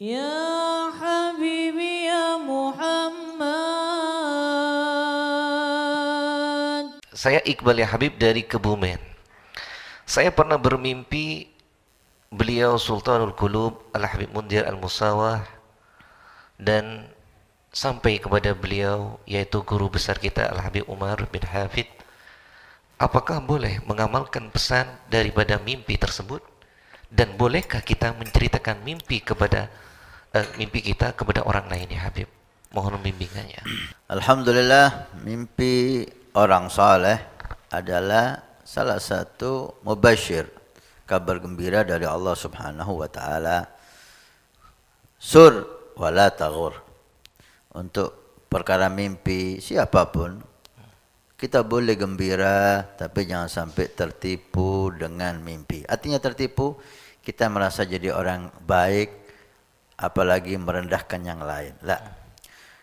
Ya Habibi ya Muhammad Saya Iqbal ya Habib dari Kebumen Saya pernah bermimpi Beliau Sultanul Qulub Al-Habib Mundir Al-Musawah Dan sampai kepada beliau Yaitu guru besar kita Al-Habib Umar bin Hafid Apakah boleh mengamalkan pesan daripada mimpi tersebut? Dan bolehkah kita menceritakan mimpi kepada Eh, mimpi kita kepada orang lain ya Habib. Mohon bimbingannya. Ya. Alhamdulillah mimpi orang saleh adalah salah satu mubashir kabar gembira dari Allah Subhanahu wa taala. Sur wala tagur. Untuk perkara mimpi siapapun kita boleh gembira tapi jangan sampai tertipu dengan mimpi. Artinya tertipu kita merasa jadi orang baik apalagi merendahkan yang lain. Lah.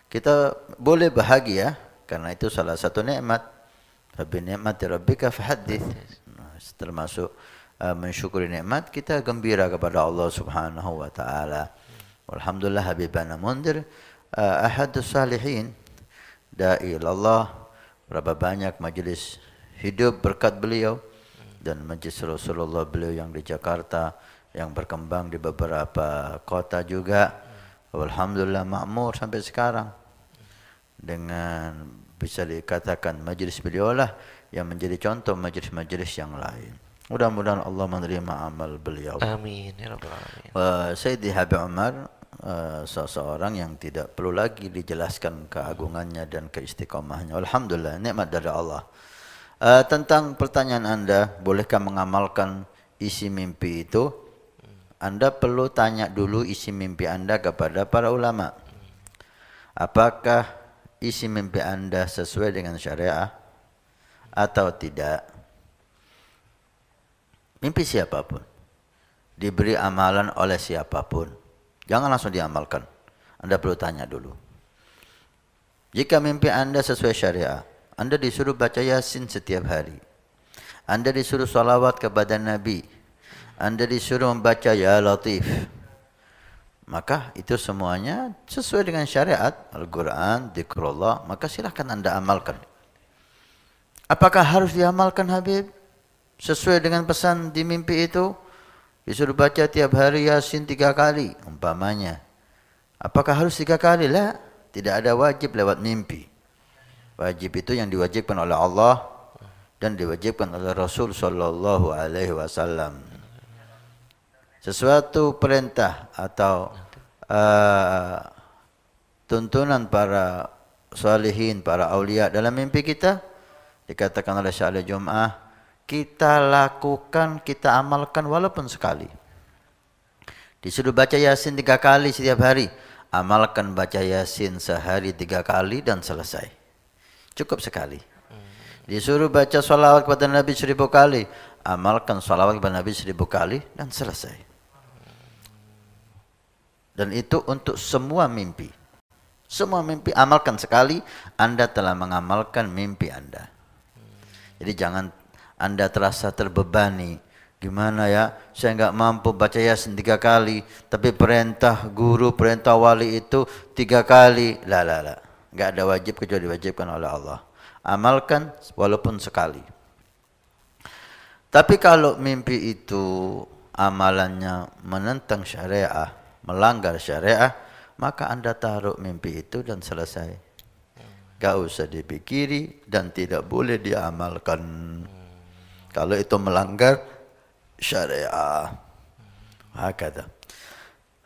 Kita boleh bahagia karena itu salah satu nikmat. Rabbi ni'mati rabbika fahaddits. Termasuk uh, mensyukuri nikmat kita gembira kepada Allah Subhanahu wa taala. Alhamdulillah Habibana Mundir uh, Ahad Salihin Da'i Allah Berapa banyak majlis hidup berkat beliau Dan majlis Rasulullah beliau yang di Jakarta yang berkembang di beberapa kota juga. Alhamdulillah makmur sampai sekarang. Dengan bisa dikatakan majlis beliau lah yang menjadi contoh majlis-majlis yang lain. Mudah-mudahan Allah menerima amal beliau. Amin. Ya Rabbal Alamin. Eh, Sayyidi Habib Umar eh, seseorang yang tidak perlu lagi dijelaskan keagungannya dan keistiqomahnya. Alhamdulillah, nikmat dari Allah. Eh, tentang pertanyaan Anda, bolehkah mengamalkan isi mimpi itu? Anda perlu tanya dulu isi mimpi Anda kepada para ulama. Apakah isi mimpi Anda sesuai dengan syariah atau tidak? Mimpi siapapun diberi amalan oleh siapapun. Jangan langsung diamalkan. Anda perlu tanya dulu. Jika mimpi Anda sesuai syariah, Anda disuruh baca Yasin setiap hari. Anda disuruh salawat kepada Nabi anda disuruh membaca Ya Latif. Maka itu semuanya sesuai dengan syariat Al-Quran, Dikrullah. Maka silahkan Anda amalkan. Apakah harus diamalkan Habib? Sesuai dengan pesan di mimpi itu? Disuruh baca tiap hari Yasin tiga kali umpamanya. Apakah harus tiga kali? Lah, tidak ada wajib lewat mimpi. Wajib itu yang diwajibkan oleh Allah dan diwajibkan oleh Rasul sallallahu alaihi wasallam sesuatu perintah atau uh, tuntunan para salihin, para aulia dalam mimpi kita dikatakan oleh Syahli Jum'ah kita lakukan, kita amalkan walaupun sekali. Disuruh baca Yasin tiga kali setiap hari. Amalkan baca Yasin sehari tiga kali dan selesai. Cukup sekali. Disuruh baca sholawat kepada Nabi seribu kali. Amalkan sholawat kepada Nabi seribu kali dan selesai. Dan itu untuk semua mimpi. Semua mimpi amalkan sekali, Anda telah mengamalkan mimpi Anda. Jadi jangan Anda terasa terbebani. Gimana ya, saya nggak mampu baca yasin tiga kali, tapi perintah guru, perintah wali itu tiga kali. Lah, lah, Nggak ada wajib kecuali diwajibkan oleh Allah. Amalkan walaupun sekali. Tapi kalau mimpi itu amalannya menentang syariah, melanggar syariah, maka Anda taruh mimpi itu dan selesai. Gak usah dipikiri dan tidak boleh diamalkan. Kalau itu melanggar syariah. Hakata.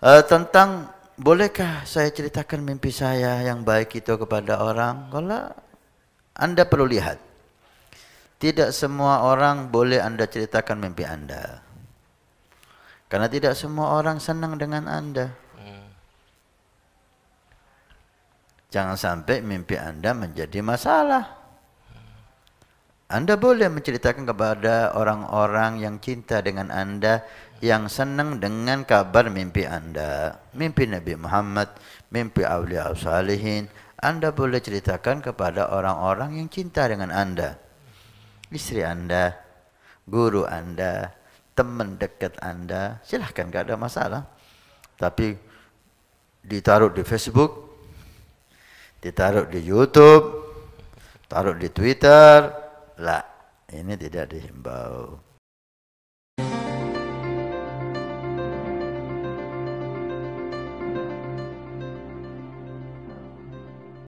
Uh, e, tentang bolehkah saya ceritakan mimpi saya yang baik itu kepada orang? Kalau Anda perlu lihat. Tidak semua orang boleh Anda ceritakan mimpi Anda. Karena tidak semua orang senang dengan Anda. Hmm. Jangan sampai mimpi Anda menjadi masalah. Anda boleh menceritakan kepada orang-orang yang cinta dengan Anda yang senang dengan kabar mimpi Anda. Mimpi Nabi Muhammad, mimpi Aulia Salihin. Anda boleh ceritakan kepada orang-orang yang cinta dengan Anda. Istri Anda, guru Anda, teman dekat Anda, silahkan, gak ada masalah. Tapi ditaruh di Facebook, ditaruh di YouTube, taruh di Twitter, lah ini tidak dihimbau.